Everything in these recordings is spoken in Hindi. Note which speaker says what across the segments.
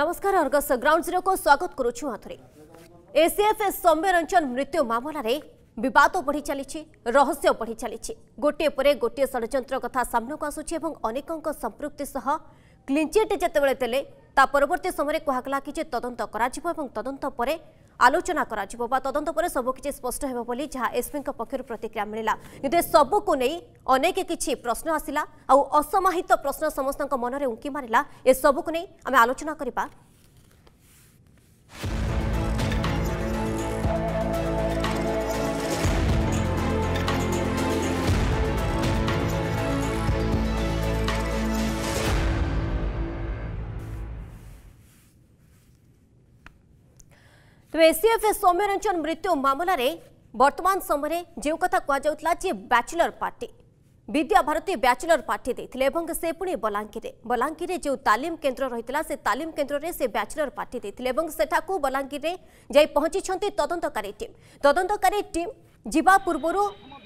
Speaker 1: नमस्कार अर्गस ग्राउंड जीरो को स्वागत करसीएफ सौम्य रंजन मृत्यु मामलें बिवाद बढ़ी चली रहस्य बढ़ी चली गोटे परे गोटे षड्र कथा सामना को आसूक संप्रति क्लीनचिट जिते देवर्त समय कहगला कि तदंत कर तदंत पर ଆଲୋଚନା କରାଯିବ ବା ତଦନ୍ତ ପରେ ସବୁକିଛି ସ୍ପଷ୍ଟ ହେବ ବୋଲି ଯାହା ଏସ୍ପିଙ୍କ ପକ୍ଷରୁ ପ୍ରତିକ୍ରିୟା ମିଳିଲା କିନ୍ତୁ ଏସବୁକୁ ନେଇ ଅନେକ କିଛି ପ୍ରଶ୍ନ ଆସିଲା ଆଉ ଅସମାହିତ ପ୍ରଶ୍ନ ସମସ୍ତଙ୍କ ମନରେ ଉଙ୍କି ମାରିଲା ଏସବୁକୁ ନେଇ ଆମେ ଆଲୋଚନା କରିବା ତେବେ ଏସିଏଫ୍ ସୌମ୍ୟରଞ୍ଜନ ମୃତ୍ୟୁ ମାମଲାରେ ବର୍ତ୍ତମାନ ସମୟରେ ଯେଉଁ କଥା କୁହାଯାଉଥିଲା ଯେ bachelor party Vidya Bharati bachelor party ଦେଇଥିଲେ ଏବଂ ସେ ପୁଣି ବଲାଙ୍ଗୀରରେ ବଲାଙ୍ଗୀରରେ ଯେଉଁ ତାଲିମ କେନ୍ଦ୍ର ରହିଥିଲା ସେ ତାଲିମ କେନ୍ଦ୍ରରେ ସେ ବ୍ୟାଚଲର ପାର୍ଟି ଦେଇଥିଲେ ଏବଂ ସେଠାକୁ ବଲାଙ୍ଗୀରରେ ଯାଇ ପହଞ୍ଚିଛନ୍ତି ତଦନ୍ତକାରୀ ଟିମ୍ ତଦନ୍ତକାରୀ ଟିମ୍ ଯିବା ପୂର୍ବରୁ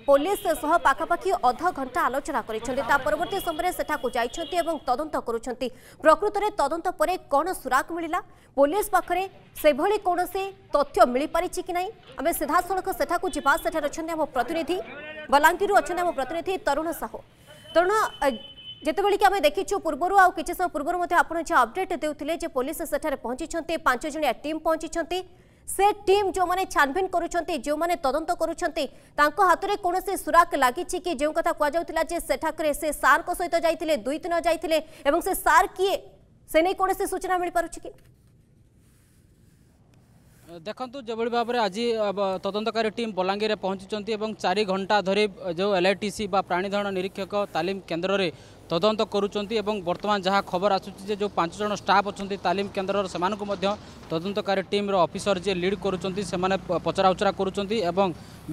Speaker 1: ପୋଲିସ ସହ ପାଖାପାଖି ଅଧଘଣ୍ଟା ଆଲୋଚନା କରିଛନ୍ତି ତା ପରବର୍ତ୍ତୀ ସମୟରେ ସେଠାକୁ ଯାଇଛନ୍ତି ଏବଂ ତଦନ୍ତ କରୁଛନ୍ତି ପ୍ରକୃତରେ ତଦନ୍ତ ପରେ କ'ଣ ସୁରାକ ମିଳିଲା ପୋଲିସ ପାଖରେ ସେଭଳି କୌଣସି ତଥ୍ୟ ମିଳିପାରିଛି କି ନାହିଁ ଆମେ ସିଧାସଳଖ ସେଠାକୁ ଯିବା ସେଠାରେ ଅଛନ୍ତି ଆମ ପ୍ରତିନିଧି ବଲାଙ୍ଗୀରରୁ ଅଛନ୍ତି ଆମ ପ୍ରତିନିଧି ତରୁଣ ସାହୁ ତରୁଣ ଯେତେବେଳେ କି ଆମେ ଦେଖିଛୁ ପୂର୍ବରୁ ଆଉ କିଛି ସମୟ ପୂର୍ବରୁ ମଧ୍ୟ ଆପଣ ଯେ ଅପଡେଟ୍ ଦେଉଥିଲେ ଯେ ପୋଲିସ ସେଠାରେ ପହଞ୍ଚିଛନ୍ତି ପାଞ୍ଚ ଜଣିଆ ଟିମ୍ ପହଞ୍ଚିଛନ୍ତି ସେ ଟିମ୍ ଯେଉଁମାନେ ଛାନଭିନ୍ କରୁଛନ୍ତି ଯେଉଁମାନେ ତଦନ୍ତ କରୁଛନ୍ତି ତାଙ୍କ ହାତରେ କୌଣସି ସୁରାକ ଲାଗିଛି କି ଯେଉଁ କଥା କୁହାଯାଉଥିଲା ଯେ ସେଠାକରେ ସେ ସାର୍ଙ୍କ ସହିତ ଯାଇଥିଲେ ଦୁଇ ଦିନ ଯାଇଥିଲେ ଏବଂ ସେ ସାର୍ କିଏ ସେ ନେଇ କୌଣସି ସୂଚନା ମିଳିପାରୁଛି କି
Speaker 2: ଦେଖନ୍ତୁ ଯେଭଳି ଭାବରେ ଆଜି ତଦନ୍ତକାରୀ ଟିମ୍ ବଲାଙ୍ଗୀରରେ ପହଞ୍ଚିଛନ୍ତି ଏବଂ ଚାରି ଘଣ୍ଟା ଧରି ଯେଉଁ ଏଲ୍ଆଇଟିସି ବା ପ୍ରାଣୀଧରଣ ନିରୀକ୍ଷକ ତାଲିମ କେନ୍ଦ୍ରରେ তদন্ত করুচার এবং বর্তমান যা খবর আসুচি যে যে পাঁচজন স্টাফ অনেক তালিম কেন্দ্রর সে তদন্তকারী টিম্র অফিসর যে লিড করুচার সে পচরা উচরা করুচার এবং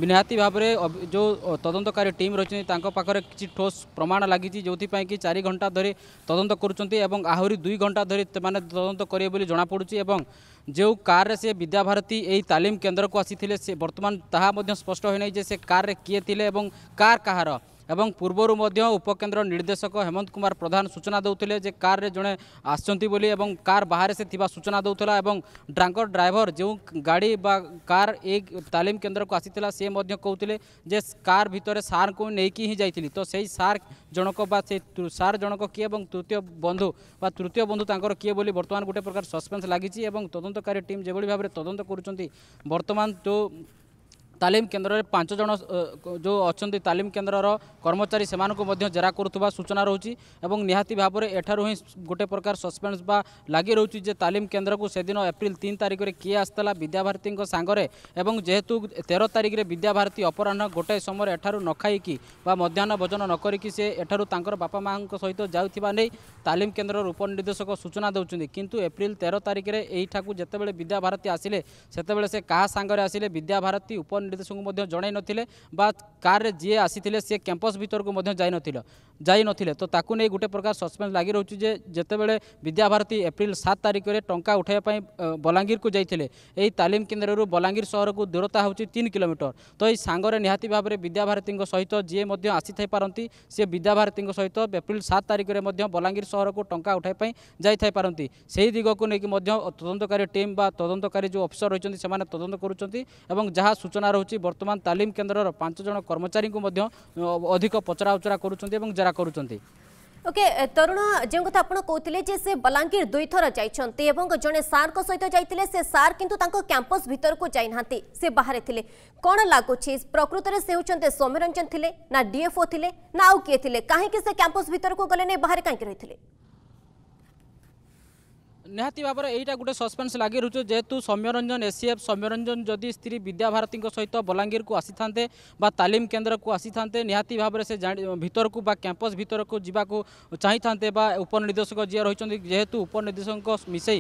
Speaker 2: নিহতি ভাবে যে তদন্তকারী টিম রয়েছে তাঁরে কিছু ঠোস প্রমাণ লাগিছে যেপাই কি চারি ঘণ্টা ধরে তদন্ত করুচার এবং আহরি দুই ঘণ্টা ধরে সে তদন্ত করবে বলে জনাপড়ুছে এবং যে কারে সে বিদ্যাভারতী এই তালিম কেন্দ্রক আসি সে বর্তমান তাহা স্পষ্ট হয়ে নাই যে সে কারে কি লে এবং কার কাহার ଏବଂ ପୂର୍ବରୁ ମଧ୍ୟ ଉପକେନ୍ଦ୍ର ନିର୍ଦ୍ଦେଶକ ହେମନ୍ତ କୁମାର ପ୍ରଧାନ ସୂଚନା ଦେଉଥିଲେ ଯେ କାର୍ରେ ଜଣେ ଆସିଛନ୍ତି ବୋଲି ଏବଂ କାର୍ ବାହାରେ ସେ ଥିବା ସୂଚନା ଦେଉଥିଲା ଏବଂ ଡ୍ରାଙ୍କର ଡ୍ରାଇଭର ଯେଉଁ ଗାଡ଼ି ବା କାର୍ ଏ ତାଲିମ କେନ୍ଦ୍ରକୁ ଆସିଥିଲା ସେ ମଧ୍ୟ କହୁଥିଲେ ଯେ କାର୍ ଭିତରେ ସାର୍ଙ୍କୁ ନେଇକି ହିଁ ଯାଇଥିଲି ତ ସେଇ ସାର୍ ଜଣକ ବା ସେ ସାର୍ ଜଣକ କିଏ ଏବଂ ତୃତୀୟ ବନ୍ଧୁ ବା ତୃତୀୟ ବନ୍ଧୁ ତାଙ୍କର କିଏ ବୋଲି ବର୍ତ୍ତମାନ ଗୋଟେ ପ୍ରକାର ସସ୍ପେନ୍ସ ଲାଗିଛି ଏବଂ ତଦନ୍ତକାରୀ ଟିମ୍ ଯେଭଳି ଭାବରେ ତଦନ୍ତ କରୁଛନ୍ତି ବର୍ତ୍ତମାନ ଯେଉଁ ତାଲିମ କେନ୍ଦ୍ରରେ ପାଞ୍ଚ ଜଣ ଯେଉଁ ଅଛନ୍ତି ତାଲିମ କେନ୍ଦ୍ରର କର୍ମଚାରୀ ସେମାନଙ୍କୁ ମଧ୍ୟ ଜେରା କରୁଥିବା ସୂଚନା ରହୁଛି ଏବଂ ନିହାତି ଭାବରେ ଏଠାରୁ ହିଁ ଗୋଟେ ପ୍ରକାର ସସ୍ପେନ୍ସ ବା ଲାଗି ରହୁଛି ଯେ ତାଲିମ କେନ୍ଦ୍ରକୁ ସେଦିନ ଏପ୍ରିଲ ତିନି ତାରିଖରେ କିଏ ଆସିଥିଲା ବିଦ୍ୟାଭାରତୀଙ୍କ ସାଙ୍ଗରେ ଏବଂ ଯେହେତୁ ତେର ତାରିଖରେ ବିଦ୍ୟାଭାରତୀ ଅପରାହ୍ନ ଗୋଟାଏ ସମୟରେ ଏଠାରୁ ନ ଖାଇକି ବା ମଧ୍ୟାହ୍ନ ଭୋଜନ ନ କରିକି ସେ ଏଠାରୁ ତାଙ୍କର ବାପା ମାଆଙ୍କ ସହିତ ଯାଉଥିବା ନେଇ ତାଲିମ କେନ୍ଦ୍ରର ଉପନିର୍ଦ୍ଦେଶକ ସୂଚନା ଦେଉଛନ୍ତି କିନ୍ତୁ ଏପ୍ରିଲ ତେର ତାରିଖରେ ଏଇଠାକୁ ଯେତେବେଳେ ବିଦ୍ୟାଭାରତୀ ଆସିଲେ ସେତେବେଳେ ସେ କାହା ସାଙ୍ଗରେ ଆସିଲେ ବିଦ୍ୟାଭାରତୀ ଉପନି ନେତୃତ୍ୱଙ୍କୁ ମଧ୍ୟ ଜଣାଇ ନଥିଲେ ବା କାର୍ରେ ଯିଏ ଆସିଥିଲେ ସିଏ କ୍ୟାମ୍ପସ୍ ଭିତରକୁ ମଧ୍ୟ ଯାଇନଥିଲ ଯାଇନଥିଲେ ତ ତାକୁ ନେଇ ଗୋଟେ ପ୍ରକାର ସସ୍ପେନ୍ସ ଲାଗି ରହୁଛି ଯେ ଯେତେବେଳେ ବିଦ୍ୟାଭାରତୀ ଏପ୍ରିଲ ସାତ ତାରିଖରେ ଟଙ୍କା ଉଠାଇବା ପାଇଁ ବଲାଙ୍ଗୀରକୁ ଯାଇଥିଲେ ଏହି ତାଲିମ କେନ୍ଦ୍ରରୁ ବଲାଙ୍ଗୀର ସହରକୁ ଦୂରତା ହେଉଛି ତିନି କିଲୋମିଟର ତ ଏହି ସାଙ୍ଗରେ ନିହାତି ଭାବରେ ବିଦ୍ୟାଭାରତୀଙ୍କ ସହିତ ଯିଏ ମଧ୍ୟ ଆସିଥାଇପାରନ୍ତି ସିଏ ବିଦ୍ୟାଭାରତୀଙ୍କ ସହିତ ଏପ୍ରିଲ ସାତ ତାରିଖରେ ମଧ୍ୟ ବଲାଙ୍ଗୀର ସହରକୁ ଟଙ୍କା ଉଠାଇବା ପାଇଁ ଯାଇଥାଇପାରନ୍ତି ସେହି ଦିଗକୁ ନେଇକି ମଧ୍ୟ ତଦନ୍ତକାରୀ ଟିମ୍ ବା ତଦନ୍ତକାରୀ ଯେଉଁ ଅଫିସର ରହିଛନ୍ତି ସେମାନେ ତଦନ୍ତ କରୁଛନ୍ତି ଏବଂ ଯାହା ସୂଚନା रोचे बर्तमान तालीम केन्द्र पांचज कर्मचारी अधिक पचराउचरा कर जेरा कर
Speaker 1: ओके तरुण जो कथ कहते से बलांगीर दुई थर जाते जड़े सारे सहित जाते से सार कि कैंपस भितर को जाना से बाहर थे कौन लगुच प्रकृत से होते सौम्यरंजन थे ना डीएफओ थे ना आउ किए थे कहीं से कैंपस भितर को गले बाहर कहीं रही थे
Speaker 2: ନିହାତି ଭାବରେ ଏଇଟା ଗୋଟେ ସସ୍ପେନ୍ସ ଲାଗି ରହୁଛି ଯେହେତୁ Soumyaranjan S C F Soumyaranjan ଯଦି ସ୍ତ୍ରୀ ବିଦ୍ୟାଭାରତୀଙ୍କ ସହିତ ବଲାଙ୍ଗୀରକୁ ଆସିଥାନ୍ତେ ବା ତାଲିମ କେନ୍ଦ୍ରକୁ ଆସିଥାନ୍ତେ ନିହାତି ଭାବରେ ସେ ଭିତରକୁ ବା କ୍ୟାମ୍ପସ୍ ଭିତରକୁ ଯିବାକୁ ଚାହିଁଥାନ୍ତେ ବା ଉପନିର୍ଦ୍ଦେଶକ ଯିଏ ରହିଛନ୍ତି ଯେହେତୁ ଉପନିର୍ଦ୍ଦେଶକଙ୍କ ମିଶାଇ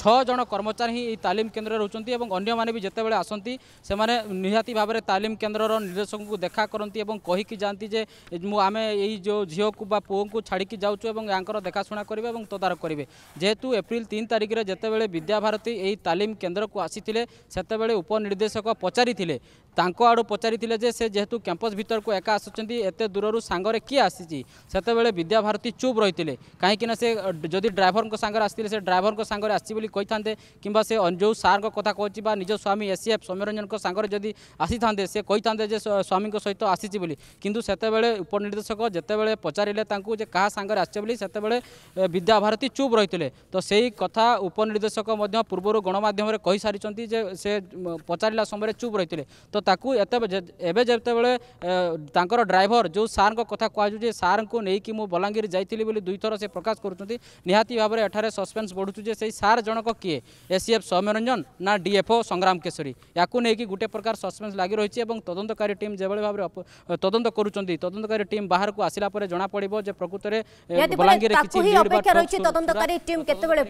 Speaker 2: ଛଅ ଜଣ କର୍ମଚାରୀ ହିଁ ଏହି ତାଲିମ କେନ୍ଦ୍ରରେ ରହୁଛନ୍ତି ଏବଂ ଅନ୍ୟମାନେ ବି ଯେତେବେଳେ ଆସନ୍ତି ସେମାନେ ନିହାତି ଭାବରେ ତାଲିମ କେନ୍ଦ୍ରର ନିର୍ଦ୍ଦେଶକଙ୍କୁ ଦେଖା କରନ୍ତି ଏବଂ କହିକି ଯାଆନ୍ତି ଯେ ମୁଁ ଆମେ ଏଇ ଯେଉଁ ଝିଅକୁ ବା ପୁଅଙ୍କୁ ଛାଡ଼ିକି ଯାଉଛୁ ଏବଂ ୟାଙ୍କର ଦେଖାଶୁଣା କରିବେ ଏବଂ ତଦାରଖ କରିବେ ଯେହେତୁ ଏପ୍ରିଲ ତିନି ତାରିଖରେ ଯେତେବେଳେ ବିଦ୍ୟାଭାରତୀ ଏହି ତାଲିମ କେନ୍ଦ୍ରକୁ ଆସିଥିଲେ ସେତେବେଳେ ଉପନିର୍ଦ୍ଦେଶକ ପଚାରିଥିଲେ ତାଙ୍କ ଆଡ଼ୁ ପଚାରିଥିଲେ ଯେ ସେ ଯେହେତୁ କ୍ୟାମ୍ପସ୍ ଭିତରକୁ ଏକା ଆସୁଛନ୍ତି ଏତେ ଦୂରରୁ ସାଙ୍ଗରେ କିଏ ଆସିଛି ସେତେବେଳେ ବିଦ୍ୟାଭାରତୀ ଚୁପ୍ ରହିଥିଲେ କାହିଁକିନା ସେ ଯଦି ଡ୍ରାଇଭରଙ୍କ ସାଙ୍ଗରେ ଆସିଥିଲେ ସେ ଡ୍ରାଇଭରଙ୍କ ସାଙ୍ଗରେ ଆସିବ ବୋଲି କହିଥାନ୍ତେ କିମ୍ବା ସେ ଯେଉଁ ସାର୍ଙ୍କ କଥା କହୁଛି ବା ନିଜ ସ୍ୱାମୀ ଏସିଏଫ୍ ସୌମ୍ୟରଞ୍ଜନଙ୍କ ସାଙ୍ଗରେ ଯଦି ଆସିଥାନ୍ତେ ସେ କହିଥାନ୍ତେ ଯେ ସ୍ୱାମୀଙ୍କ ସହିତ ଆସିଛି ବୋଲି କିନ୍ତୁ ସେତେବେଳେ ଉପନିର୍ଦ୍ଦେଶକ ଯେତେବେଳେ ପଚାରିଲେ ତାଙ୍କୁ ଯେ କାହା ସାଙ୍ଗରେ ଆସିଛେ ବୋଲି ସେତେବେଳେ ବିଦ୍ୟାଭାରତୀ ଚୁପ୍ ରହିଥିଲେ ତ ସେଇ କଥା ଉପନିର୍ଦ୍ଦେଶକ ମଧ୍ୟ ପୂର୍ବରୁ ଗଣମାଧ୍ୟମରେ କହିସାରିଛନ୍ତି ଯେ ସେ ପଚାରିଲା ସମୟରେ ଚୁପ୍ ରହିଥିଲେ ତ ତାକୁ ଏତେ ଏବେ ଯେତେବେଳେ ତାଙ୍କର ଡ୍ରାଇଭର ଯେଉଁ ସାର୍ଙ୍କ କଥା କୁହାଯାଉଛି ସାର୍ଙ୍କୁ ନେଇକି ମୁଁ ବଲାଙ୍ଗୀର ଯାଇଥିଲି ବୋଲି ଦୁଇଥର ସେ ପ୍ରକାଶ କରୁଛନ୍ତି ନିହାତି ଭାବରେ ଏଠାରେ ସସ୍ପେନ୍ସ ବଢ଼ୁଛି ଯେ ସେଇ ସାର୍ चार जनक किए एसीएफ सौम्यरंजन ना डीएफओ संग्राम केशरी या नहीं गोटे प्रकार सस्पेन्स लगी रही है और तदंतकारी टीम जो भाव तदंत कर तदंतकारी टीम बाहर को आसला जना प्रकृत
Speaker 1: टीम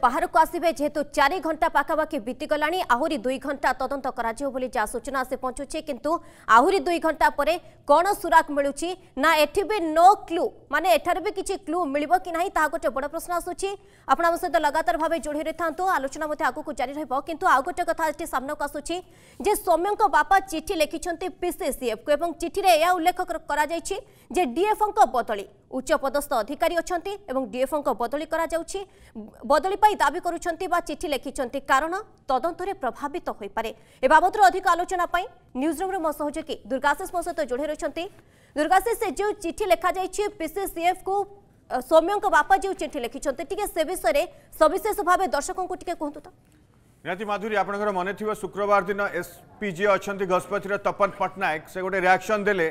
Speaker 1: बाहर को आसवे जेहेतु चारि घंटा पाखापाखि बीतीगला आहरी दुई घंटा तदंत कर सूचना से पहुंचुचे किंतु आहरी दुई घंटा पर कौन सुराक मिलूची ना एठी भी नो क्लू माने भी किसी क्लू मिल कि बड़ प्रश्न आसूँ आपण सहित लगातार भाव जोड़ी रही था କରନ୍ତୁ ଆଲୋଚନା ମଧ୍ୟ ଆଗକୁ ଜାରି ରହିବ କିନ୍ତୁ ଆଉ ଗୋଟେ କଥା ଏଠି ସାମ୍ନାକୁ ଆସୁଛି ଯେ ସୌମ୍ୟଙ୍କ ବାପା ଚିଠି ଲେଖିଛନ୍ତି ପିସିସିଏଫ୍କୁ ଏବଂ ଚିଠିରେ ଏହା ଉଲ୍ଲେଖ କରାଯାଇଛି ଯେ ଡିଏଫ୍ଓଙ୍କ ବଦଳି ଉଚ୍ଚପଦସ୍ଥ ଅଧିକାରୀ ଅଛନ୍ତି ଏବଂ ଡିଏଫ୍ଓଙ୍କ ବଦଳି କରାଯାଉଛି ବଦଳି ପାଇଁ ଦାବି କରୁଛନ୍ତି ବା ଚିଠି ଲେଖିଛନ୍ତି କାରଣ ତଦନ୍ତରେ ପ୍ରଭାବିତ ହୋଇପାରେ ଏ ବାବଦରେ ଅଧିକ ଆଲୋଚନା ପାଇଁ ନ୍ୟୁଜ୍ ରୁମ୍ରେ ମୋ ସହଯୋଗୀ ଦୁର୍ଗାଶିଷ ମୋ ସହିତ ଯୋଡ଼ି ରହିଛନ୍ତି ଦୁର୍ଗାଶିଷ ଯେଉଁ ଚିଠି ଲେଖାଯାଇଛି ପିସିସିଏଫ୍କୁ ସୌମ୍ୟଙ୍କ ବାପା ଯେଉଁ ଚିଠି ଲେଖିଛନ୍ତି ଟିକେ ସେ ବିଷୟରେ ସବିଶେଷ ଭାବେ ଦର୍ଶକଙ୍କୁ ଟିକେ କୁହନ୍ତୁ ତ
Speaker 3: ନିହାତି ମାଧୁରୀ ଆପଣଙ୍କର ମନେ ଥିବ ଶୁକ୍ରବାର ଦିନ ଏସ୍ପି ଯିଏ ଅଛନ୍ତି ଗଜପତିର ତପନ ପଟ୍ଟନାୟକ ସେ ଗୋଟେ ରିଆକ୍ସନ୍ ଦେଲେ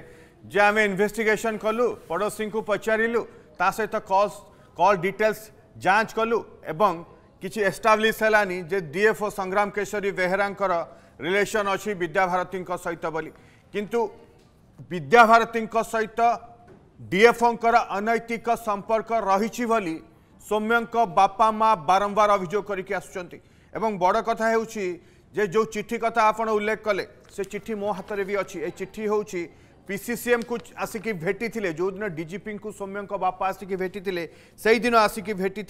Speaker 3: ଯେ ଆମେ ଇନଭେଷ୍ଟିଗେସନ୍ କଲୁ ପଡ଼ୋଶୀଙ୍କୁ ପଚାରିଲୁ ତା ସହିତ କଲ୍ କଲ୍ ଡିଟେଲ୍ସ ଯାଞ୍ଚ କଲୁ ଏବଂ କିଛି ଏଷ୍ଟାବ୍ଲିଶ୍ ହେଲାନି ଯେ ଡିଏଫ୍ଓ ସଂଗ୍ରାମ କେଶରୀ ବେହେରାଙ୍କର ରିଲେସନ୍ ଅଛି ବିଦ୍ୟାଭାରତୀଙ୍କ ସହିତ ବୋଲି କିନ୍ତୁ ବିଦ୍ୟାଭାରତୀଙ୍କ ସହିତ डीएफओ अनैतिक संपर्क रही सौम्य बापा माँ बारंबार अभोग कर बड़ कथा हो जो चिठी कथा आप उल्लेख कले चिठी मो हाथ में भी अच्छी चिठी हूँ पीसीसीएम को आसिक भेटी थे जो दिन डीजीपी को सौम्य बापा आसिक भेटी से दिन आसिक भेटी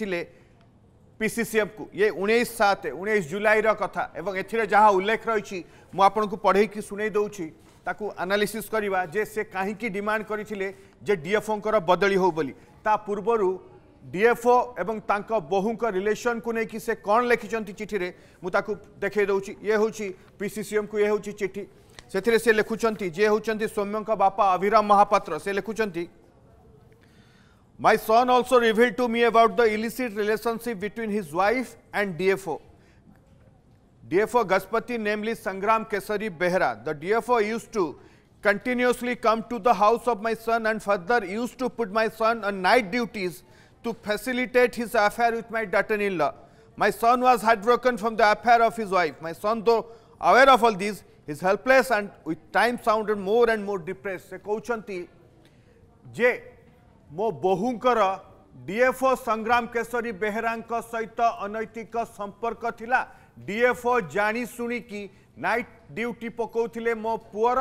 Speaker 3: पीसीसीएम को ये उन्नीस सात उन्नीस जुलाईर कथा एवं एहा उल्लेख रही आपण को पढ़े कि शुणी दूसरी आनालीसीस करवा से कहीं डिमाण करते डीएफओं बदली हो बोली ता पूर्वर डीएफओ एवं बोहू रिलेसन को लेकिन से कौन लिखिं चिठीर मुझे देखे दूची ये हूँ पीसीसीएम को ये हूँ चिठी से, से लिखुं जे हूँ सौम्यों बापा अभिराम महापात्र से लिखुंट my son also reveal to me about the illicit relationship between his wife and DFO DFO Gaspati, namely Sangram Kesari Behra. The DFO used to continuously come to the house of my son and further used to put my son on night duties to facilitate his affair with my daughter-in-law. My son was heartbroken from the affair of his wife. My son, though aware of all this, is helpless and with time sounded more and more depressed. ସେ କହୁଛନ୍ତି ଯେ bohunkara DFO Sangram Kesari Keshari ବେହେରାଙ୍କ ସହିତ ଅନୈତିକ ସମ୍ପର୍କ ଥିଲା ডিএফଓ জানি শুণিকি নাইট ডিউটি পকাউলে মো পুয়র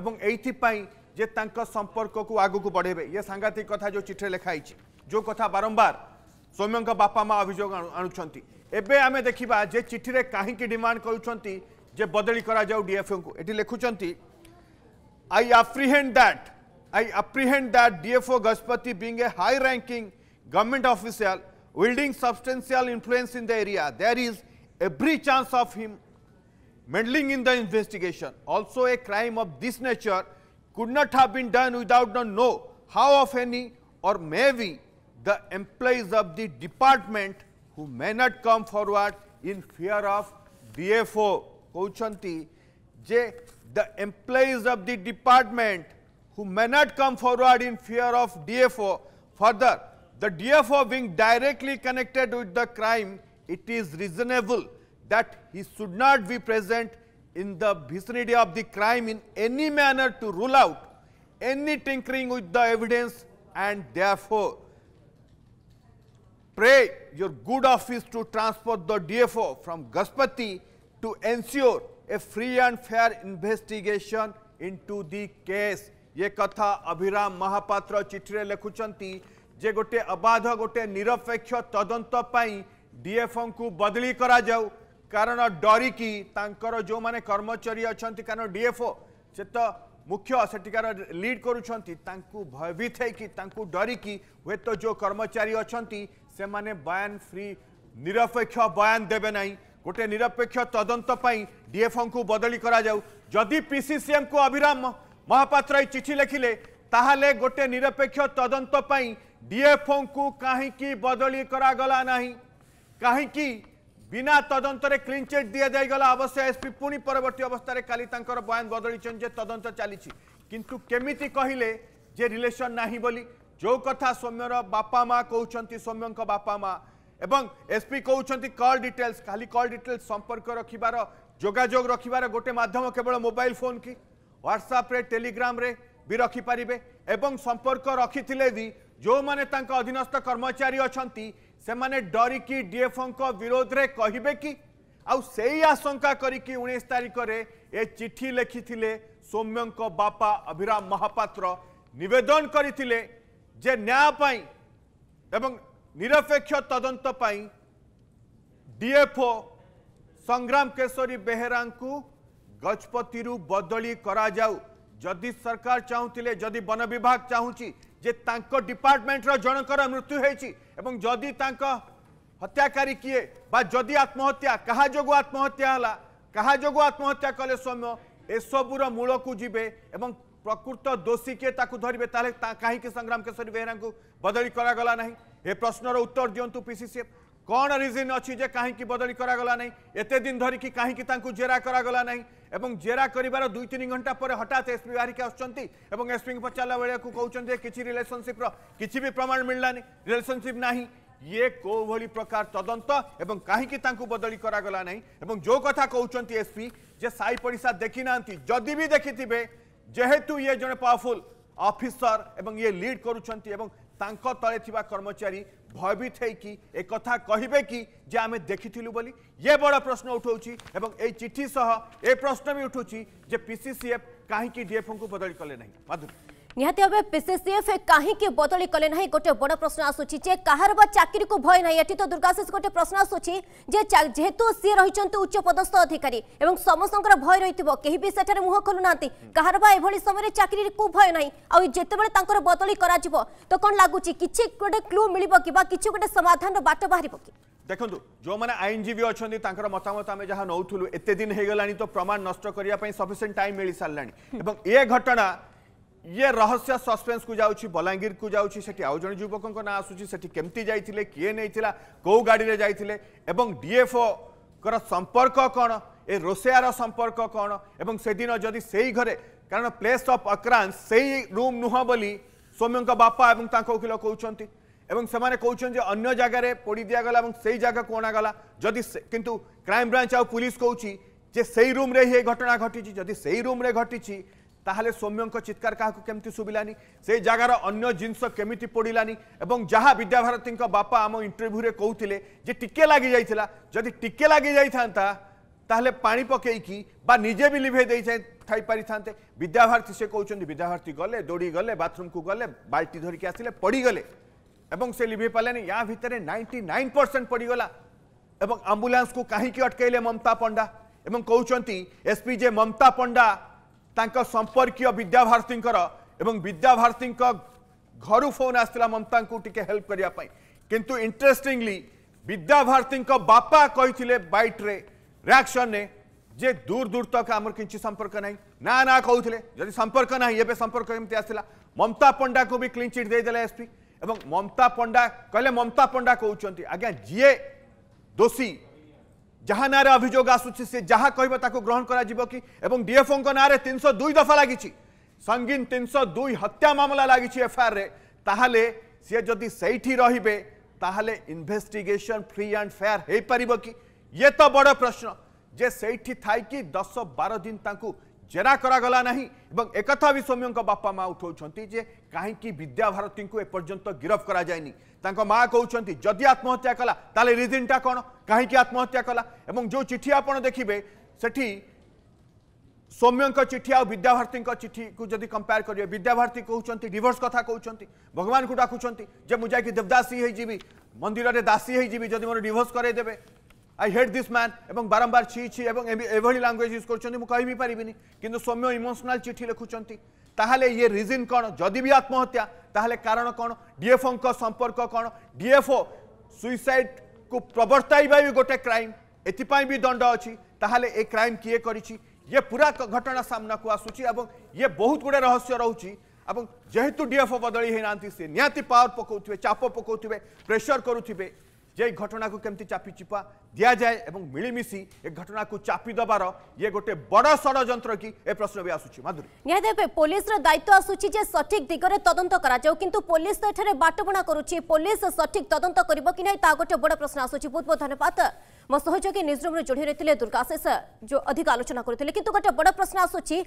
Speaker 3: এবং এইপাই যে তাঙ্ক সম্পর্ককে আগুক বড়াইবে ইয়ে সাংঘাতিক কথা যে চিঠিরে লেখা হয়েছে যে কথা বারম্বার সৌম্যঙ্ক বাপা মা অভিযোগ আনুচার এবে আমি দেখিবা যে চিঠিরে কাহিকি ডিমান্ড করছেন যে বদলি করা যাও ডিএফও কু এটি লেখুছেন I apprehend that I apprehend that DFO Gaspati being a high ranking government official wielding substantial influence in the area. There is every chance of him meddling in the investigation. Also a crime of this nature could not have been done without the know how of any or maybe the employees of the department who may not come forward in fear of DFO କହୁଛନ୍ତି J. The employees of the department who may not come forward in fear of DFO. Further, the DFO being directly connected with the crime. it is reasonable that he should not be present in the vicinity of the crime in any manner to rule out any tinkering with the evidence and therefore pray your good office to transport the DFO from Gaspati to ensure a free and fair investigation into the case. ye katha abhiram mahapatra Mahapatra lekhuchanti je gote abadha gote nirapeksha tadanta pai DFO को बदली कराऊ कारण डरिकी जो मैंने कर्मचारी अच्छा कारण डीएफओ से तो मुख्य सेटिकार लीड करूँ भयभीत हो डरिकी हे तो जो कर्मचारी अच्छा से मैंने बयान फ्री निरपेक्ष बयान देवे ना गोटे निरपेक्ष तदंतपाई डीएफओ को बदली कराऊ जदि पीसीसीएम को अभिराम महापात्र चिठी लिखिले ताहले गोटे निरपेक्ष तदंतपाई डीएफओ को कहीं बदली गला नहीं कहीं बिना तदंतर क्लीन चिट दि जागला अवश्य एसपी पुणी परवर्त अवस्था काली बयान बदली तदंत चली किंतु केमी कहले जे रिलेसन ना बोली जो कथा सौम्यर बापा माँ कौन सौम्य बापा माँ एवं एसपी कौन कल डिटेल्स खाली कल डिटेल्स संपर्क रखार जोगाजोग रखार गोटे मध्यम केवल मोबाइल फोन की ह्वाट्सअप्रे टेलीग्राम्रे भी रखिपारे संपर्क रखी भी जो मैंने अधीनस्थ कर्मचारी अच्छा ସେମାନେ ଡରିକି ଡିଏଫ୍ଓଙ୍କ ବିରୋଧରେ କହିବେ କି ଆଉ ସେଇ ଆଶଙ୍କା କରିକି ଉଣେଇଶ ତାରିଖରେ ଏ ଚିଠି ଲେଖିଥିଲେ ସୌମ୍ୟଙ୍କ ବାପା ଅଭିରାମ ମହାପାତ୍ର ନିବେଦନ କରିଥିଲେ ଯେ ନ୍ୟାୟ ପାଇଁ ଏବଂ ନିରପେକ୍ଷ ତଦନ୍ତ ପାଇଁ ଡିଏଫ୍ଓ ସଂଗ୍ରାମ କେଶରୀ ବେହେରାଙ୍କୁ ଗଜପତିରୁ ବଦଳି କରାଯାଉ जदि सरकार चाहूल जदि वन विभाग चाहूँ जे डिपार्टमेंटर जनकर मृत्यु होदी हत्याकारी किए बा आत्महत्या क्या जो आत्महत्या है क्या जो आत्महत्या कले सौम्य एसबूर मूल को जीवे एवं प्रकृत दोषी किए धरवे कहीं संग्राम केशरी बेहरा को बदली कराला ना ए प्रश्नर उत्तर दिंतु पीसीसीएफ कौन रिजन अच्छी कहीं बदली कराला दिन धरिकी कहीं जेरा कराला एवं जेरा कर दुई तीन घंटा पर हठात एसपी बाहर बारिक आस पी पचारा बेलू कौन किसी रिलेसनशिप्र कि भी प्रमाण मिललानी रिलेसनशिप ना ये कौली प्रकार तदंत एवं कहीं बदली करा जो कथा कौन एसपी जे साई पड़सा देखी ना जदि भी देखिथे जेहेतु ये जो पावरफुल अफिसर एवं ये लीड करुँच ତାଙ୍କ ତଳେ ଥିବା କର୍ମଚାରୀ ଭୟଭୀତ ହେଇକି ଏକଥା କହିବେ କି ଯେ ଆମେ ଦେଖିଥିଲୁ ବୋଲି ଏ ବଡ଼ ପ୍ରଶ୍ନ ଉଠାଉଛି ଏବଂ ଏଇ ଚିଠି ସହ ଏ ପ୍ରଶ୍ନ ବି ଉଠୁଛି ଯେ ପିସିସିଏଫ୍ କାହିଁକି ଡିଏଫ୍ଓଙ୍କୁ ବଦଳି କଲେ ନାହିଁ ମାଧୁରୀ
Speaker 1: নিহতি ভাবে পিসিসিএফ কাহিকি বদলি কলে না গোটে বড় প্রশ্ন আসুচি যে কাহার বা চাকরি কু ভয় না এটি তো দুর্গাশেষ গোটে প্রশ্ন আসুচি যে যেহেতু সি রয়েছেন উচ্চ পদস্থ অধিকারী এবং সমস্ত ভয় রয়েছে কেহি বি সেঠার মুহ খোলু না কাহার বা এভাবে সময় চাকরি কু ভয় না আতবে তাঁর বদলি করা তো কম লাগুচি কিছু গোটে ক্লু মিলব কি বা কিছু গোটে সমাধান বাট বাহার কি
Speaker 3: ଦେଖନ୍ତୁ ଯେଉଁମାନେ ଆଇନଜୀବୀ ଅଛନ୍ତି ତାଙ୍କର ମତାମତ ଆମେ ଯାହା ନେଉଥିଲୁ ଏତେ ଦିନ ହେଇଗଲାଣି ତ ପ୍ରମାଣ ନଷ୍ଟ କରିବା ପାଇଁ ସଫିସିଏଣ୍ଟ ଟାଇମ୍ ମିଳିସାରିଲାଣି ଏବଂ ଏ ଘଟଣା ये रहस्य सस्पेन्स को बलांगीर को जाठी आउ जे युवकों ना आसूसी केमती जाइए किए नहीं कौ गाड़ी जाते डीएफओ कर संपर्क कौन ए रोसेयार संपर्क कौन एवं से दिन जदि से घरे कारण प्लेस अफ अक्रांस से ही रूम नुह बोली सौम्य बापा और वकिल कहते এবং সেমানে কৌছেন যে অন্য জায়গায় পোড়ি দিয়া গলা এবং সেই জায়গা কোণাগলা যদি কিন্তু ক্রাইম ব্রাঞ্চ আউ পুলিশ কৌছি যে সেই রুমরে এই ঘটনা ঘটিছি তাহলে সৌম্যঙ্ক চিৎকার কাহকু কেমতি শুভিলানি সেই জায়গার অন্য জিনিস কেমিতি পড়িলানি এবং যাহা বিদ্যাভারতী বাপা আম ইন্টরভ্যুরে কৌলে যে টিকে লাগি যাই যদি টিকে লাগি যাই তাহলে পানি পকাইকি বা নিজে বি লিভাই দিয়ে থাইপারিথান্তে বিদ্যাভারতী সে কৌন বিদ্যাভারতী গলে দৌড়ি গলে বাথরুমকু গলে বাল্টি ধরিকি আসলে পড়িগলে এবং সে লিভাই পালানি ইয়া ভিতরে নাইনটি নাইন পরসেন্ট পড়িগলা এবং আম্বুলান্সকু কাহিকি অটকাইলে মমতা পণ্ডা এবং কৌঁচ এসপি যে মমতা পণ্ডা संपर्क विद्याभारती विद्याभारती घर फोन आसला ममता को टी हेल्प करने कि इंटरेस्टिंगली विद्याभारती बापा कही बैट्रे रिएक्शन ने जे दूर दूर तक आम कि संपर्क ना ना ना कहते जदि संपर्क ना ये संपर्क एमती आसला ममता पंडा को भी क्लीन चिट देदे एसपी ममता पंडा कहले ममता पंडा कहते आज्ञा जीए दोषी ଯାହା ନାଁରେ ଅଭିଯୋଗ ଆସୁଛି ସେ ଯାହା କହିବ ତାକୁ ଗ୍ରହଣ କରାଯିବ କି ଏବଂ ଡିଏଫ୍ଓଙ୍କ ନାଁରେ ତିନିଶହ ଦୁଇ ଦଫା ଲାଗିଛି ସଙ୍ଗୀନ ତିନିଶହ ଦୁଇ ହତ୍ୟା ମାମଲା ଲାଗିଛି ଏଫ୍ଆଇଆର୍ରେ ତାହେଲେ ସିଏ ଯଦି ସେଇଠି ରହିବେ ତାହେଲେ ଇନଭେଷ୍ଟିଗେସନ୍ ଫ୍ରି ଆଣ୍ଡ ଫେୟାର ହେଇପାରିବ କି ଇଏ ତ ବଡ଼ ପ୍ରଶ୍ନ ଯେ ସେଇଠି ଥାଇକି ଦଶ ବାର ଦିନ ତାଙ୍କୁ ଜେରା କରାଗଲା ନାହିଁ এবং একথা বি সৌম্যঙ্ক বাপা মা উঠাউছেন যে কী বিদ্যাভারতী এপর্যন্ত গিরফ করা যায়নি তাঁর মা কৌন যদি আত্মহত্যা কলা তাহলে রিজনটা কোণ কী আত্মহত্যা কলা এবং যে চিঠি আপনার দেখবে সেটি সৌম্যঙ্ক চিঠি আর বিদ্যাভারতী চিঠি কু যদি কম্পেয়ার করবে বিদ্যাভারতী কৌন ডিভোর্স কথা কৌন ভগবান ডাকুচার যে মু যাই দেবদাসী হয়ে যাবি মন্দিরের দাসী হয়ে যাবি যদি মোট ডিভোর্স করাই দেবে আই হেট দিস ম্যান এবং বারম্বার ছি ছি এবং এভাবে ল্যাঙ্গুয়েজ ইউজ করছেন মু কহিবি পারিবিনি কিন্তু সৌম্য ইমোশনাল চিঠি লিখুছেন তাহলে ইয়ে রিজন কোণ যদি বি আত্মহত্যা তাহলে কারণ কোণ ডিএফও সম্পর্ক কোণ ডিএফও সুইসাইড কু প্রবর্তাইবা বি গোটে ক্রাইম এথিপাই বি দণ্ড অছি তাহলে এ ক্রাইম কিয়ে করেছি ইয়ে পুরা ঘটনা সামনাকু আসুচি এবং ইয়ে বহুত গুড়ে রহস্য রয়েছে এবং যেহেতু ডিএফও বদলি হয়ে না সে নিহতি পাওয়ার পকাউবে চাপ পকাউবে প্রেসর করুবে যে ঘটনাকে কেমতি চাপি চিপা যায় এবং মিলিমিশি এ ঘটনাকে চাপি দেবার ইয়ে গোটে বড় ষড়যন্ত্র কি এ প্রশ্ন বি আসুচি মাধুরী
Speaker 1: নিহতি এবে পুলিশর দায়িত্ব আসুচি যে সঠিক দিগরে তদন্ত করা যাও কিন্তু পুলিশ তো এখানে বাটবণা করুচি পুলিশ সঠিক তদন্ত করিব কি নাই তা গোটে বড় প্রশ্ন আসুচি বহুত বহুত ধন্যবাদ मो सहयोगी न्यूज्रुम्रे जोड़ी रही दुर्गाशेष जो अधिक आलोचना करुले तो किंतु गोटे बड़ प्रश्न आसूची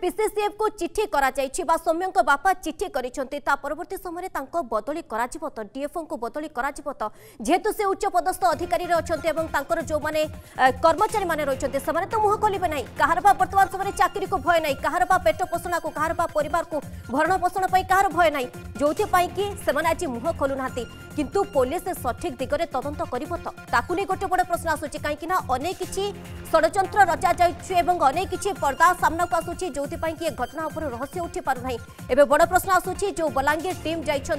Speaker 1: पीसीसीएफ को चिठी कर सौम्यों बापा चिठी करवर्त समय बदली तो डीएफओ को बदली तो जेहेतु से उच्च पदस्थ अधिकारी अच्छा जो मैंने कर्मचारी मैंने रही तो मुह खोलें ना कहार बा बर्तमान समय चाकरी को भय ना कहार बा पेट पोषण को कहार बा पर भरण पोषण कह भय ना जो कि आज मुह खोलुना किंतु पुलिस सठिक दिगरे तदंत कर বড় প্রশ্ন আসুচি কাইকি না অনেক কিছু ষড়যন্ত্র রচা যাইছু এবং অনেক কিছু পর্দা সামনাকু আসুচি যোপাই কি এ ঘটনা উপরে রহস্য উঠি পারু না এবে বড় প্রশ্ন আসুচি যে বলাঙ্গীর টিম যাইছেন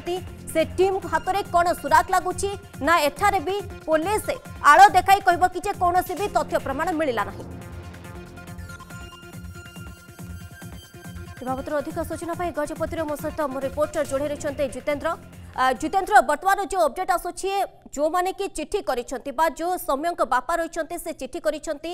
Speaker 1: সে টিম হাতরে কোণ সুরাক লাগুচি না এঠারে বি পুলিশ আড় দেখাই কহব কি যে কৌশি বি তথ্য প্রমাণ মিলা না বাবদর অধিক সূচনা গজপতির মো সহ মো রিপোর্টর যোড়াই রয়েছেন জিতেন্দ্র ଜିତେନ୍ଦ୍ର ବର୍ତ୍ତମାନ ଯେଉଁ ଅପଡେଟ୍ ଆସୁଛି ଯେଉଁମାନେ କି ଚିଠି କରିଛନ୍ତି ବା ଯେଉଁ ସୌମ୍ୟଙ୍କ ବାପା ରହିଛନ୍ତି ସେ ଚିଠି କରିଛନ୍ତି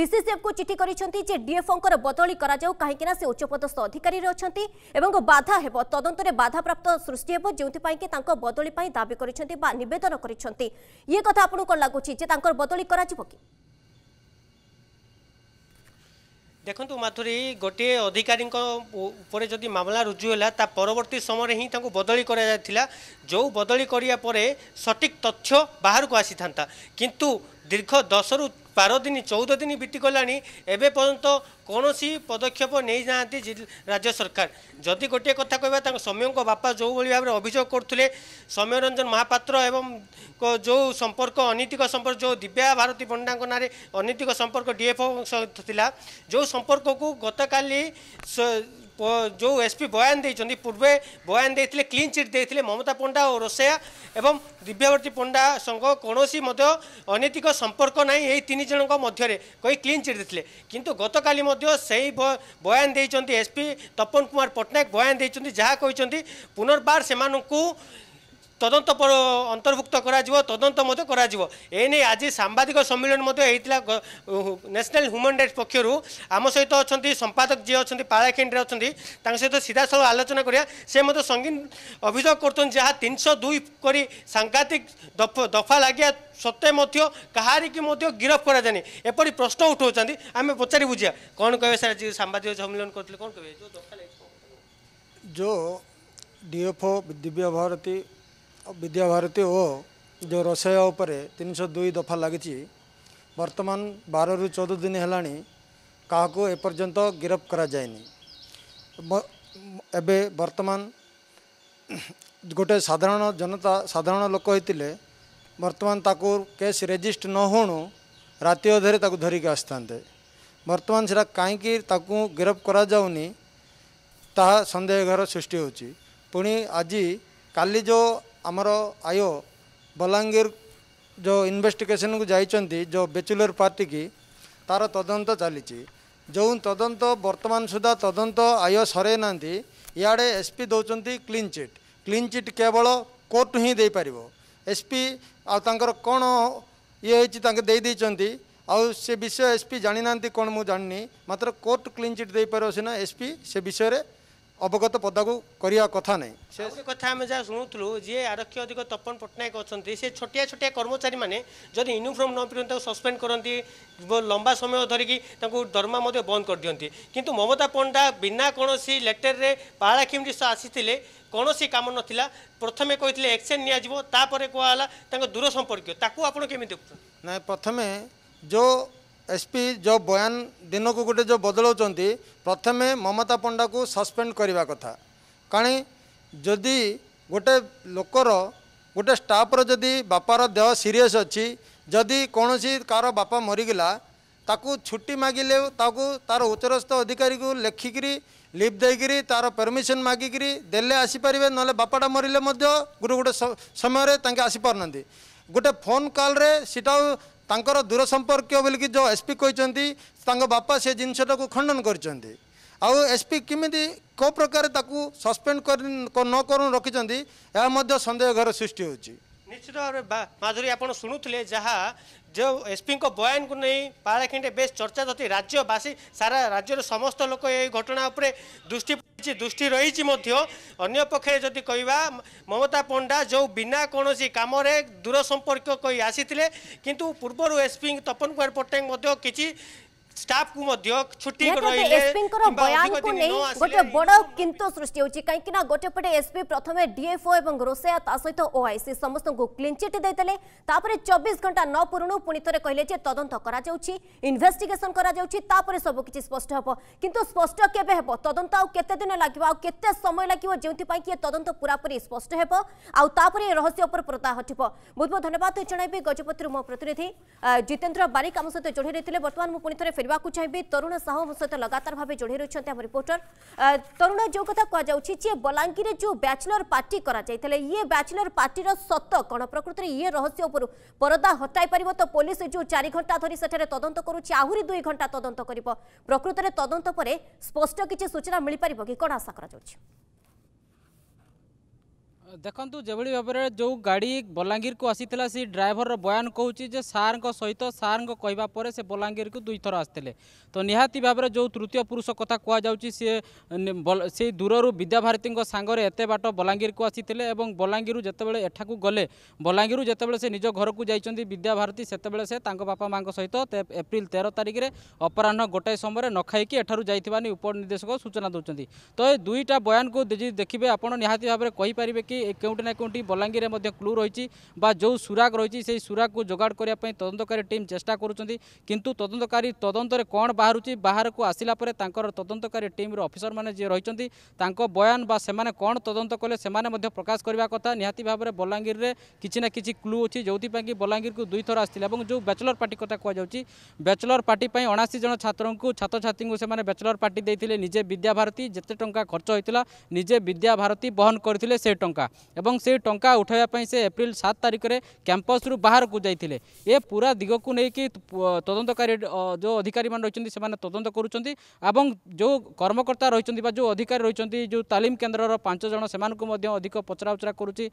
Speaker 1: ପିସିସିଏଫ୍କୁ ଚିଠି କରିଛନ୍ତି ଯେ ଡିଏଫ୍ଓଙ୍କର ବଦଳି କରାଯାଉ କାହିଁକିନା ସେ ଉଚ୍ଚପଦସ୍ଥ ଅଧିକାରୀରେ ଅଛନ୍ତି ଏବଂ ବାଧା ହେବ ତଦନ୍ତରେ ବାଧାପ୍ରାପ୍ତ ସୃଷ୍ଟି ହେବ ଯେଉଁଥିପାଇଁ କି ତାଙ୍କ ବଦଳି ପାଇଁ ଦାବି କରିଛନ୍ତି ବା ନିବେଦନ କରିଛନ୍ତି ଇଏ କଥା ଆପଣଙ୍କୁ ଲାଗୁଛି ଯେ ତାଙ୍କର ବଦଳି କରାଯିବ କି
Speaker 4: ଦେଖନ୍ତୁ ମାଧୁରୀ ଗୋଟିଏ ଅଧିକାରୀଙ୍କ ଉପରେ ଯଦି ମାମଲା ରୁଜୁ ହେଲା ତା ପରବର୍ତ୍ତୀ ସମୟରେ ହିଁ ତାଙ୍କୁ ବଦଳି କରାଯାଇଥିଲା ଯେଉଁ ବଦଳି କରିବା ପରେ ସଠିକ୍ ତଥ୍ୟ ବାହାରକୁ ଆସିଥାନ୍ତା କିନ୍ତୁ ଦୀର୍ଘ ଦଶରୁ ବାର ଦିନ ଚଉଦ ଦିନ ବିତିଗଲାଣି ଏବେ ପର୍ଯ୍ୟନ୍ତ କୌଣସି ପଦକ୍ଷେପ ନେଇଯାଆନ୍ତି ରାଜ୍ୟ ସରକାର ଯଦି ଗୋଟିଏ କଥା କହିବା ତାଙ୍କ ସୌମ୍ୟଙ୍କ ବାପା ଯେଉଁଭଳି ଭାବରେ ଅଭିଯୋଗ କରୁଥିଲେ ସୌମ୍ୟରଞ୍ଜନ ମହାପାତ୍ର ଏବଂ ଯେଉଁ ସମ୍ପର୍କ ଅନୈତିକ ସମ୍ପର୍କ ଯେଉଁ ଦିବ୍ୟା ଭାରତୀ ପଣ୍ଡାଙ୍କ ନାଁରେ ଅନୈତିକ ସମ୍ପର୍କ ଡିଏଫ୍ଓ ଥିଲା ଯେଉଁ ସମ୍ପର୍କକୁ ଗତକାଲି जो एसपी बयान दे पूर्वे बयान देते क्लीन चिट देते ममता पंडा और रोसैया एवं दिव्यावर्ती पंडा संघ कौन अनैतिक संपर्क ना यही तीन जन मध्य कही क्लीन चिट देते कि गत काली से बयान देते एसपी तपन कुमार पट्टनायक बयान देते जहाँ कहते पुनर्वार से ତଦନ୍ତ ଅନ୍ତର୍ଭୁକ୍ତ କରାଯିବ ତଦନ୍ତ ମଧ୍ୟ କରାଯିବ ଏ ନେଇ ଆଜି ସାମ୍ବାଦିକ ସମ୍ମିଳନୀ ମଧ୍ୟ ହେଇଥିଲା ନ୍ୟାସନାଲ୍ ହ୍ୟୁମାନ୍ ରାଇଟ୍ସ ପକ୍ଷରୁ ଆମ ସହିତ ଅଛନ୍ତି ସମ୍ପାଦକ ଯିଏ ଅଛନ୍ତି ପାଳାଖିଣ୍ଡରେ ଅଛନ୍ତି ତାଙ୍କ ସହିତ ସିଧାସଳଖ ଆଲୋଚନା କରିବା ସେ ମଧ୍ୟ ସଙ୍ଗୀନ ଅଭିଯୋଗ କରୁଛନ୍ତି ଯାହା ତିନିଶହ ଦୁଇ କରି ସାଂଘାତିକ ଦଫା ଲାଗିବା ସତ୍ତ୍ୱେ ମଧ୍ୟ କାହାରିକି ମଧ୍ୟ ଗିରଫ କରାଯାଏନି ଏପରି ପ୍ରଶ୍ନ ଉଠାଉଛନ୍ତି ଆମେ ପଚାରି ବୁଝିବା କ'ଣ କହିବେ ସାର୍ ସାମ୍ବାଦିକ ସମ୍ମିଳନ କରିଥିଲେ କ'ଣ କହିବେ
Speaker 5: ଯେଉଁ ଡିଏଫ୍ଓ ଦିବ୍ୟ ଭାରତୀ ବିଦ୍ୟାଭାରତୀ ଓ ଯେଉଁ ରୋଷେଇ ଉପରେ ତିନିଶହ ଦୁଇ ଦଫା ଲାଗିଛି ବର୍ତ୍ତମାନ ବାରରୁ ଚଉଦ ଦିନ ହେଲାଣି କାହାକୁ ଏପର୍ଯ୍ୟନ୍ତ ଗିରଫ କରାଯାଇନି ଏବେ ବର୍ତ୍ତମାନ ଗୋଟେ ସାଧାରଣ ଜନତା ସାଧାରଣ ଲୋକ ହୋଇଥିଲେ ବର୍ତ୍ତମାନ ତାକୁ କେସ୍ ରେଜିଷ୍ଟ ନ ହୁଣୁ ରାତି ଅଧରେ ତାକୁ ଧରିକି ଆସିଥାନ୍ତେ ବର୍ତ୍ତମାନ ସେଟା କାହିଁକି ତାକୁ ଗିରଫ କରାଯାଉନି ତାହା ସନ୍ଦେହ ଘର ସୃଷ୍ଟି ହେଉଛି ପୁଣି ଆଜି କାଲି ଯେଉଁ ଆମର ଆୟ ବଲାଙ୍ଗୀର ଯେଉଁ ଇନଭେଷ୍ଟିଗେସନ୍କୁ ଯାଇଛନ୍ତି ଯେଉଁ ବ୍ୟାଚୁଲର ପାର୍ଟିକି ତା'ର ତଦନ୍ତ ଚାଲିଛି ଯେଉଁ ତଦନ୍ତ ବର୍ତ୍ତମାନ ସୁଦ୍ଧା ତଦନ୍ତ ଆୟ ସରେଇ ନାହାନ୍ତି ଇଆଡ଼େ ଏସ୍ ପି ଦେଉଛନ୍ତି କ୍ଲିନ୍ ଚିଟ୍ କ୍ଲିନ୍ ଚିଟ୍ କେବଳ କୋର୍ଟ ହିଁ ଦେଇପାରିବ ଏସ୍ ପି ଆଉ ତାଙ୍କର କ'ଣ ଇଏ ହେଇଛି ତାଙ୍କେ ଦେଇଦେଇଛନ୍ତି ଆଉ ସେ ବିଷୟ ଏସ୍ ପି ଜାଣିନାହାନ୍ତି କ'ଣ ମୁଁ ଜାଣିନି ମାତ୍ର କୋର୍ଟ କ୍ଲିନ୍ ଚିଟ୍ ଦେଇପାରିବ ସିନା ଏସ୍ ପି ସେ ବିଷୟରେ ଅବଗତ ପଦାକୁ କରିବା କଥା ନାହିଁ
Speaker 4: ସେ କଥା ଆମେ ଯାହା ଶୁଣୁଥିଲୁ ଯିଏ ଆରକ୍ଷୀ ଅଧିକ ତପନ ପଟ୍ଟନାୟକ ଅଛନ୍ତି ସେ ଛୋଟିଆ ଛୋଟିଆ କର୍ମଚାରୀମାନେ ଯଦି ୟୁନିଫର୍ମ ନ ପିନ୍ଧନ୍ତି ତାକୁ ସସ୍ପେଣ୍ଡ କରନ୍ତି ଲମ୍ବା ସମୟ ଧରିକି ତାଙ୍କୁ ଦରମା ମଧ୍ୟ ବନ୍ଦ କରିଦିଅନ୍ତି କିନ୍ତୁ ମମତା ପଣ୍ଡା ବିନା କୌଣସି ଲେଟର୍ରେ ପାହାଳା କିମିଟି ସହ ଆସିଥିଲେ କୌଣସି କାମ ନଥିଲା ପ୍ରଥମେ କହିଥିଲେ ଏକ୍ସନ୍ ନିଆଯିବ ତାପରେ କୁହାହେଲା ତାଙ୍କ ଦୂର ସମ୍ପର୍କୀୟ ତାକୁ ଆପଣ କେମିତି ଦେଖୁଛନ୍ତି
Speaker 5: ନାଇଁ ପ୍ରଥମେ ଯେଉଁ एसपी जो बयान दिन को गोटे जो बदलाव प्रथम ममता पंडा को सस्पेंड करने कथा कारण जदि गोटे लोकर गोटे स्टाफ्र जदि बापार देह सीरीयस अच्छी जदि कौन कार बापा मरीगला ताकू छुट्टी मागिले तार उच्चरस्थ अधिकारी को लेखिक लिप देकरी तार परमिशन मागिकी दे आसीपारे ना बापाटा मरले गोटे गोटे समय आसीपार ना गोटे फोन कॉल सीटा ତାଙ୍କର ଦୂର ସମ୍ପର୍କୀୟ ବୋଲିକି ଯେଉଁ ଏସ୍ପି କହିଛନ୍ତି ତାଙ୍କ ବାପା ସେ ଜିନିଷଟାକୁ ଖଣ୍ଡନ କରିଛନ୍ତି ଆଉ ଏସ୍ପି କେମିତି କେଉଁ ପ୍ରକାର ତାକୁ ସସ୍ପେଣ୍ଡ କରି ନ କରୁ ରଖିଛନ୍ତି ଏହା ମଧ୍ୟ ସନ୍ଦେହ ଘର ସୃଷ୍ଟି ହେଉଛି
Speaker 4: ନିଶ୍ଚିତ ଭାବରେ ମାଧୁରୀ ଆପଣ ଶୁଣୁଥିଲେ ଯାହା ଯେଉଁ ଏସ୍ପିଙ୍କ ବୟାନକୁ ନେଇ ପାଳାଖେଣ୍ଡେ ବେଶ୍ ଚର୍ଚ୍ଚା ଅଛି ରାଜ୍ୟବାସୀ ସାରା ରାଜ୍ୟର ସମସ୍ତ ଲୋକ ଏହି ଘଟଣା ଉପରେ ଦୃଷ୍ଟି କିଛି ଦୃଷ୍ଟି ରହିଛି ମଧ୍ୟ ଅନ୍ୟ ପକ୍ଷରେ ଯଦି କହିବା ମମତା ପଣ୍ଡା ଯେଉଁ ବିନା କୌଣସି କାମରେ ଦୂର ସମ୍ପର୍କ କହି ଆସିଥିଲେ କିନ୍ତୁ ପୂର୍ବରୁ ଏସ୍ପି ତପନ କୁମାର ପଟ୍ଟନାୟକ ମଧ୍ୟ କିଛି स्टाफ को छुट्टी एसपींकर बयान को नहीं गोटे बड़
Speaker 1: किंतु सृष्टि होची काहेकि गोटे पटे एसपी प्रथमे डीएफओ एवं रोसेया ता सहित ओआईसी समस्त को क्लीन चिट देतले तापरे 24 घंटा न पुरणु पुनी कहले जे तदंत करा जाउची इन्वेस्टिगेशन करा जाउची तापरे सब किछि स्पष्ट हबो किंतु स्पष्ट केबे हबो तदंत आ केते दिन लागिबो आ केते समय लागिबो जेउति पाई कि तदंत पूरापूरी स्पष्ट हेबो आ तापरे रहस्य उपर प्रता हटिबो बहुत बहुत धन्यवाद जणाइबे गजपतिरु मो प्रतिनिधि जितेंद्र बारिक आम सहित जोड़ी रहितले वर्तमान मु पुनी କରିବାକୁ ଚାହିଁବେ ତରୁଣ ସାହୁ ମୋ ସହିତ ଲଗାତାର ଭାବେ ଯୋଡ଼ି ରହିଛନ୍ତି ଆମ ରିପୋର୍ଟର ତରୁଣ ଯେଉଁ କଥା କୁହାଯାଉଛି ଯେ ବଲାଙ୍ଗୀରରେ ଯେଉଁ ବ୍ୟାଚଲର ପାର୍ଟି କରାଯାଇଥିଲେ ଇଏ ବ୍ୟାଚଲର ପାର୍ଟିର ସତ କ'ଣ ପ୍ରକୃତରେ ଇଏ ରହସ୍ୟ ଉପରୁ ପରଦା ହଟାଇ ପାରିବ ତ ପୋଲିସ ଯେଉଁ ଚାରି ଘଣ୍ଟା ଧରି ସେଠାରେ ତଦନ୍ତ କରୁଛି ଆହୁରି ଦୁଇ ଘଣ୍ଟା ତଦନ୍ତ କରିବ ପ୍ରକୃତରେ ତଦନ୍ତ ପରେ ସ୍ପଷ୍ଟ କିଛି ସୂଚନା ମିଳିପାରିବ କି କ'ଣ ଆଶା କରାଯାଉଛି
Speaker 2: ଦେଖନ୍ତୁ ଯେଭଳି ଭାବରେ ଯେଉଁ ଗାଡ଼ି ବଲାଙ୍ଗୀରକୁ ଆସିଥିଲା ସେ ଡ୍ରାଇଭରର ବୟାନ କହୁଛି ଯେ ସାର୍ଙ୍କ ସହିତ ସାର୍ଙ୍କ କହିବା ପରେ ସେ ବଲାଙ୍ଗୀରକୁ ଦୁଇଥର ଆସିଥିଲେ ତ ନିହାତି ଭାବରେ ଯେଉଁ ତୃତୀୟ ପୁରୁଷ କଥା କୁହାଯାଉଛି ସିଏ ସେଇ ଦୂରରୁ ବିଦ୍ୟାଭାରତୀଙ୍କ ସାଙ୍ଗରେ ଏତେ ବାଟ ବଲାଙ୍ଗୀରକୁ ଆସିଥିଲେ ଏବଂ ବଲାଙ୍ଗୀରରୁ ଯେତେବେଳେ ଏଠାକୁ ଗଲେ ବଲାଙ୍ଗୀରରୁ ଯେତେବେଳେ ସେ ନିଜ ଘରକୁ ଯାଇଛନ୍ତି ବିଦ୍ୟାଭାରତୀ ସେତେବେଳେ ସେ ତାଙ୍କ ବାପା ମାଆଙ୍କ ସହିତ ଏପ୍ରିଲ ତେର ତାରିଖରେ ଅପରାହ୍ନ ଗୋଟାଏ ସମୟରେ ନ ଖାଇକି ଏଠାରୁ ଯାଇଥିବା ନେଇ ଉପନିର୍ଦ୍ଦେଶକ ସୂଚନା ଦେଉଛନ୍ତି ତ ଏ ଦୁଇଟା ବୟାନକୁ ଦେଖିବେ ଆପଣ ନିହାତି ଭାବରେ କହିପାରିବେ କି কেউটি না কেউটি বলাঙ্গীরে মধ্যে ক্লু রয়েছে বা যে সুরাগ রয়েছে সেই সুরাগকে যোগাড় করা তদন্তকারী টিম চেষ্টা করছেন কিন্তু তদন্তকারী তদন্তরে কণ বাহুছি বাহারক আসিলা পরে তাঁর তদন্তকারী টিম্র অফিসর মানে যে রয়েছেন তাঁর বয়ান বা সে কণ তদন্ত কলে সে প্রকাশ করা কথা নিহতি ভাবে বলাঙ্গীরের কিছু না কিছু ক্লু অছি যেপা কি বলাঙ্গীরকে দুইথর আসছিল এবং যে ব্যাচলর পার্টি কথা কুযাচ্ছে ব্যাচলর পার্টি অনাশি জন ছাত্রক ছাত্রছাত্রী সে ব্যাচলর পার্টি দিয়ে নিজে বিদ্যাভারতী যেতে টঙ্কা খরচ হয়েছিল নিজে বিদ্যাভারতী বহন করে সে টঙ্কা ଟଙ୍କା ଏବଂ ସେଇ ଟଙ୍କା ଉଠାଇବା ପାଇଁ ସେ ଏପ୍ରିଲ ସାତ ତାରିଖରେ କ୍ୟାମ୍ପସ୍ରୁ ବାହାରକୁ ଯାଇଥିଲେ ଏ ପୁରା ଦିଗକୁ ନେଇକି ତଦନ୍ତକାରୀ ଯେଉଁ ଅଧିକାରୀମାନେ ରହିଛନ୍ତି ସେମାନେ ତଦନ୍ତ କରୁଛନ୍ତି ଏବଂ ଯେଉଁ କର୍ମକର୍ତ୍ତା ରହିଛନ୍ତି ବା ଯେଉଁ ଅଧିକାରୀ ରହିଛନ୍ତି ଯେଉଁ ତାଲିମ କେନ୍ଦ୍ରର ପାଞ୍ଚ ଜଣ ସେମାନଙ୍କୁ ମଧ୍ୟ ଅଧିକ ପଚରାଉଚରା କରୁଛି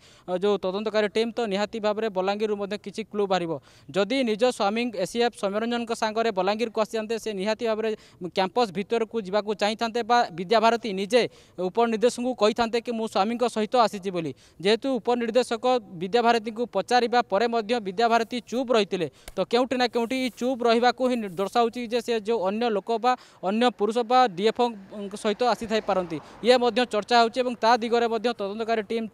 Speaker 2: ଯେଉଁ ତଦନ୍ତକାରୀ ଟିମ୍ ତ ନିହାତି ଭାବରେ ବଲାଙ୍ଗୀରରୁ ମଧ୍ୟ କିଛି କ୍ଲୁ ବାହାରିବ ଯଦି ନିଜ ସ୍ୱାମୀ ଏସିଏଫ୍ ସୌମ୍ୟରଞ୍ଜନଙ୍କ ସାଙ୍ଗରେ ବଲାଙ୍ଗୀରକୁ ଆସିଥାନ୍ତେ ସେ ନିହାତି ଭାବରେ କ୍ୟାମ୍ପସ୍ ଭିତରକୁ ଯିବାକୁ ଚାହିଁଥାନ୍ତେ ବା ବିଦ୍ୟାଭାରତୀ ନିଜେ ଉପନିର୍ଦ୍ଦେଶଙ୍କୁ କହିଥାନ୍ତେ କି ମୁଁ ସ୍ୱାମୀଙ୍କ ସହିତ ଆସିଛି ବୋଲି ବୋଲି ଯେହେତୁ ଉପନିର୍ଦ୍ଦେଶକ ବିଦ୍ୟାଭାରତୀଙ୍କୁ ପଚାରିବା ପରେ ମଧ୍ୟ ବିଦ୍ୟାଭାରତୀ ଚୁପ୍ ରହିଥିଲେ ତ କେଉଁଠି ନା କେଉଁଠି ଚୁପ୍ ରହିବାକୁ ହିଁ ଦର୍ଶାଉଛି ଯେ ସେ ଯେଉଁ ଅନ୍ୟ ଲୋକ ବା ଅନ୍ୟ ପୁରୁଷ ବା ଡିଏଫ୍ଓଙ୍କ ସହିତ ଆସିଥାଇପାରନ୍ତି ଇଏ ମଧ୍ୟ ଚର୍ଚ୍ଚା ହେଉଛି ଏବଂ ତା ଦିଗରେ ମଧ୍ୟ ତଦନ୍ତକାରୀ ଟିମ୍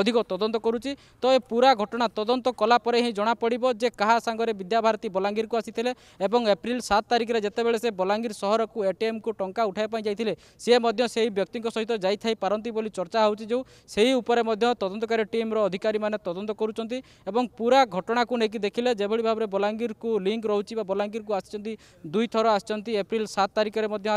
Speaker 2: ଅଧିକ ତଦନ୍ତ କରୁଛି ତ ଏ ପୁରା ଘଟଣା ତଦନ୍ତ କଲା ପରେ ହିଁ ଜଣାପଡ଼ିବ ଯେ କାହା ସାଙ୍ଗରେ ବିଦ୍ୟାଭାରତୀ ବଲାଙ୍ଗୀରକୁ ଆସିଥିଲେ ଏବଂ ଏପ୍ରିଲ ସାତ ତାରିଖରେ ଯେତେବେଳେ ସେ ବଲାଙ୍ଗୀର ସହରକୁ ଏଟିଏମ୍କୁ ଟଙ୍କା ଉଠାଇବା ପାଇଁ ଯାଇଥିଲେ ସେ ମଧ୍ୟ ସେହି ବ୍ୟକ୍ତିଙ୍କ ସହିତ ଯାଇଥାଇପାରନ୍ତି ବୋଲି ଚର୍ଚ୍ଚା ହେଉଛି ଯେଉଁ ସେହି উপরে মধ্যে তদন্তকারী ଟିମ୍ର ଅଧିକାରୀମାନେ ତଦନ୍ତ କରୁଛନ୍ତି ଏବଂ ପୁରା ଘଟଣାକୁ ନେଇକି ଦେଖିଲେ ଯେଭଳି ଭାବରେ ବଲାଙ୍ଗୀରକୁ ଲିଙ୍କ ରହୁଛି ବା ବଲାଙ୍ଗୀରକୁ ଆସିଛନ୍ତି ଦୁଇଥର ଆସିଛନ୍ତି ଏପ୍ରିଲ ସାତ ତାରିଖରେ ମଧ୍ୟ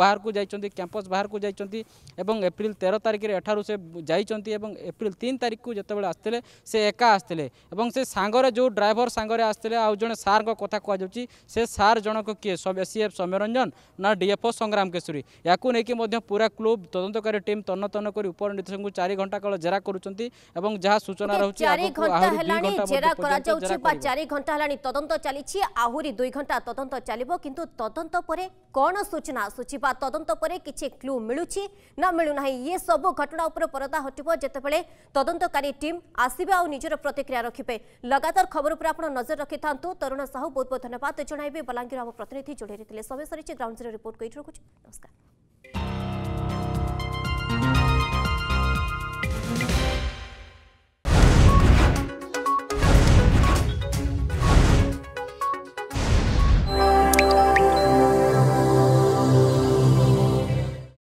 Speaker 2: ବାହାରକୁ ଯାଇଛନ୍ତି କ୍ୟାମ୍ପସ୍ ବାହାରକୁ ଯାଇଛନ୍ତି ଏବଂ ଏପ୍ରିଲ ତେର ତାରିଖରେ ଏଠାରୁ ସେ ଯାଇଛନ୍ତି ଏବଂ ଏପ୍ରିଲ ତିନି ତାରିଖକୁ ଯେତେବେଳେ ଆସିଥିଲେ ସେ ଏକା ଆସିଥିଲେ ଏବଂ ସେ ସାଙ୍ଗରେ ଯେଉଁ ଡ୍ରାଇଭର ସାଙ୍ଗରେ ଆସିଥିଲେ ଆଉ ଜଣେ ସାର୍ଙ୍କ କଥା କୁହାଯାଉଛି ସେ ସାର୍ ଜଣକ କିଏ ସିଏଫ୍ ସୌମ୍ୟରଞ୍ଜନ ନା ଡିଏଫ୍ଓ ସଂଗ୍ରାମ କେଶରୀ ୟାକୁ ନେଇକି ମଧ୍ୟ ପୁରା କ୍ଲୁବ୍ ତଦନ୍ତକାରୀ ଟିମ୍ ତନ୍ନ ତନ୍ନ କରି ଉପନିର୍ଦ୍ଦେଶକଙ୍କୁ ଚାରି ଘଣ୍ଟା কাল জেরা করছেন এবং যা সূচনা রয়েছে চারি ঘন্টা হেলানি জেরা করা যাচ্ছে বা চারি
Speaker 1: ঘন্টা হেলানি তদন্ত চালিছি আহুরি দুই ঘন্টা তদন্ত চালিব কিন্তু তদন্ত পরে কোন সূচনা আসুচি বা তদন্ত পরে কিছু ক্লু মিলুছি না মিলু না ইয়ে সব ঘটনা উপরে পরদা হটিব যেতবে তদন্তকারী টিম আসবে আউ নিজের প্রতিক্রিয়া রাখবে লগাতার খবর উপরে আপনার নজর রাখি থাকতু তরুণ সাহু বহুত বহুত ধন্যবাদ জনাইবে বলাঙ্গীর আমার প্রতিনিধি যোড়াই সবে সরিছে গ্রাউন্ড জিরো রিপোর্ট কই রাখুছি নমস্কার